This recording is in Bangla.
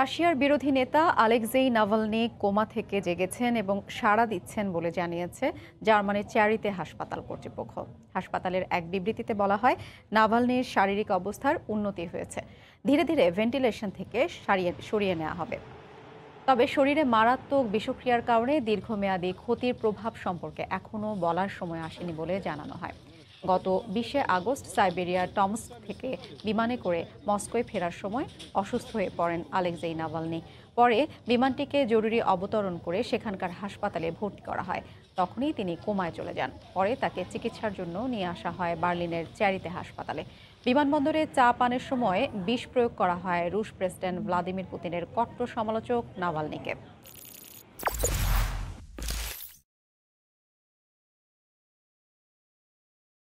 রাশিয়ার বিরোধী নেতা আলেকজেই নাভালনি কোমা থেকে জেগেছেন এবং সাড়া দিচ্ছেন বলে জানিয়েছে জার্মানির চ্যারিতে হাসপাতাল কর্তৃপক্ষ হাসপাতালের এক বিবৃতিতে বলা হয় নাভালনির শারীরিক অবস্থার উন্নতি হয়েছে ধীরে ধীরে ভেন্টিলেশন থেকে সারিয়ে সরিয়ে নেওয়া হবে তবে শরীরে মারাত্মক বিষক্রিয়ার কারণে দীর্ঘমেয়াদী ক্ষতির প্রভাব সম্পর্কে এখনও বলার সময় আসেনি বলে জানানো হয় গত বিশে আগস্ট সাইবেরিয়ার টমস থেকে বিমানে করে মস্কোয় ফেরার সময় অসুস্থ হয়ে পড়েন আলেকজেই নাভালনি পরে বিমানটিকে জরুরি অবতরণ করে সেখানকার হাসপাতালে ভর্তি করা হয় তখনই তিনি কোমায় চলে যান পরে তাকে চিকিৎসার জন্য নিয়ে আসা হয় বার্লিনের চ্যারিতে হাসপাতালে বিমানবন্দরে চা পানের সময় বিষ প্রয়োগ করা হয় রুশ প্রেসিডেন্ট ভ্লাদিমির পুতিনের কট্ট সমালোচক নাভালনিকে